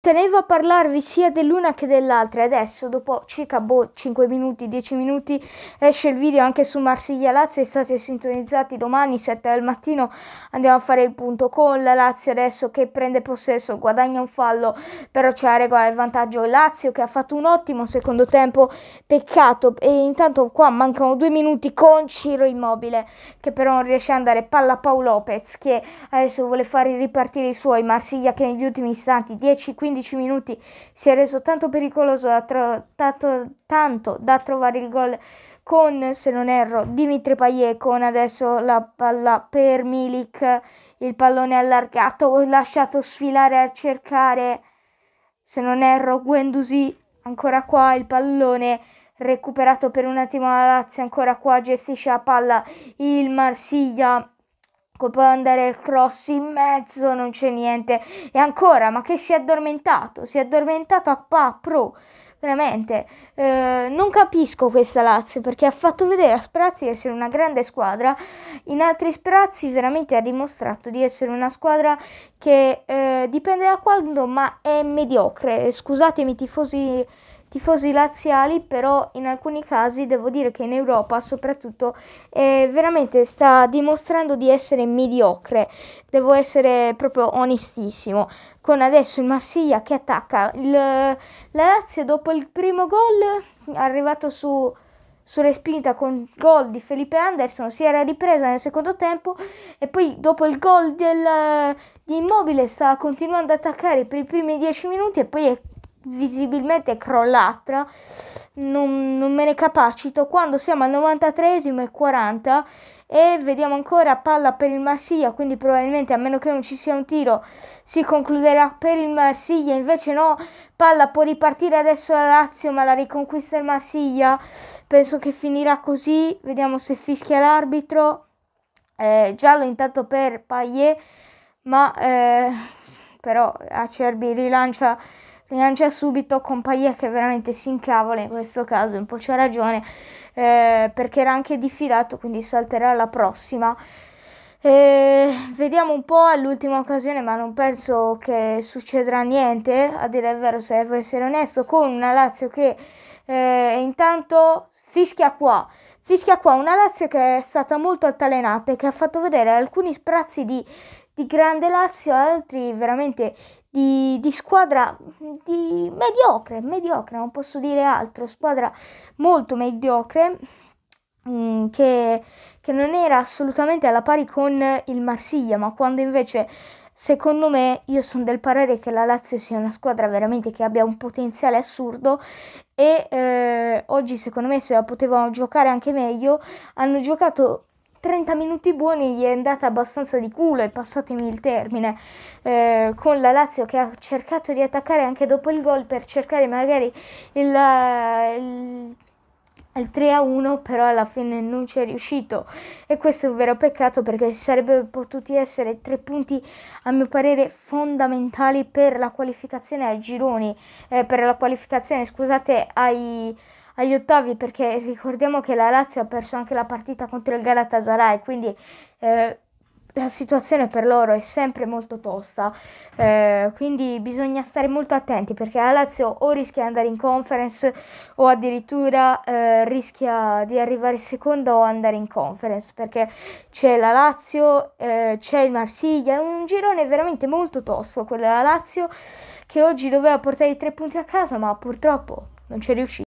Tenevo a parlarvi sia dell'una che dell'altra adesso dopo circa boh, 5 minuti, 10 minuti esce il video anche su Marsiglia Lazio, state sintonizzati domani 7 del mattino andiamo a fare il punto con la Lazio adesso che prende possesso, guadagna un fallo, però c'è la regola del vantaggio Lazio che ha fatto un ottimo secondo tempo, peccato e intanto qua mancano due minuti con Ciro Immobile che però non riesce ad andare, palla Paolo Lopez che adesso vuole far ripartire i suoi Marsiglia che negli ultimi istanti 10-15 15 minuti si è reso tanto pericoloso da tro- tanto, tanto da trovare il gol con, se non erro, Dimitri Payet con adesso la palla per Milik, il pallone allargato, lasciato sfilare a cercare, se non erro, Guendusi, ancora qua il pallone recuperato per un attimo la Lazio, ancora qua gestisce la palla il Marsiglia Ecco, può andare il cross in mezzo, non c'è niente. E ancora, ma che si è addormentato? Si è addormentato a pa pro. Veramente, eh, non capisco questa Lazio perché ha fatto vedere a Sprazzi di essere una grande squadra. In altri Sprazzi veramente ha dimostrato di essere una squadra che eh, dipende da quando, ma è mediocre. Scusatemi tifosi tifosi laziali, però in alcuni casi devo dire che in Europa soprattutto eh, veramente sta dimostrando di essere mediocre, devo essere proprio onestissimo, con adesso il Marsiglia che attacca il, la Lazio dopo il primo gol arrivato su sulla spinta con gol di Felipe Anderson si era ripresa nel secondo tempo e poi dopo il gol del, di Immobile stava continuando ad attaccare per i primi dieci minuti e poi è visibilmente crollata, non, non, me ne capacito, quando siamo al 93 esimo e 40 e vediamo ancora palla per il Marsiglia, quindi probabilmente a meno che non ci sia un tiro si concluderà per il Marsiglia, invece no, palla può ripartire adesso la Lazio ma la riconquista il Marsiglia, penso che finirà così, vediamo se fischia l'arbitro, eh, giallo intanto per Payet, ma eh, però Acerbi rilancia non subito compagnia che veramente si incavola, in questo caso un po' c'ha ragione, eh, perché era anche diffidato, quindi salterà la prossima. E vediamo un po' all'ultima occasione, ma non penso che succederà niente, a dire il vero se devo essere onesto, con una Lazio che eh, intanto fischia qua. Fischia qua una Lazio che è stata molto altalenata e che ha fatto vedere alcuni sprazzi di, di grande Lazio, altri veramente di, di squadra di mediocre, mediocre, non posso dire altro, squadra molto mediocre mm, che, che non era assolutamente alla pari con il Marsiglia, ma quando invece Secondo me, io sono del parere che la Lazio sia una squadra veramente che abbia un potenziale assurdo e eh, oggi secondo me se la potevano giocare anche meglio, hanno giocato 30 minuti buoni gli è andata abbastanza di culo e passatemi il termine eh, con la Lazio che ha cercato di attaccare anche dopo il gol per cercare magari il, eh, il, il 3 a 1 però alla fine non ci è riuscito e questo è un vero peccato perché sarebbero potuti essere tre punti a mio parere fondamentali per la qualificazione ai gironi eh, per la qualificazione scusate ai agli ottavi perché ricordiamo che la Lazio ha perso anche la partita contro il Galatasaray, quindi eh, la situazione per loro è sempre molto tosta, eh, quindi bisogna stare molto attenti perché la Lazio o rischia di andare in conference o addirittura eh, rischia di arrivare seconda o andare in conference perché c'è la Lazio, eh, c'è il Marsiglia, è un girone veramente molto tosto quello della Lazio che oggi doveva portare i tre punti a casa ma purtroppo non ci è riuscito.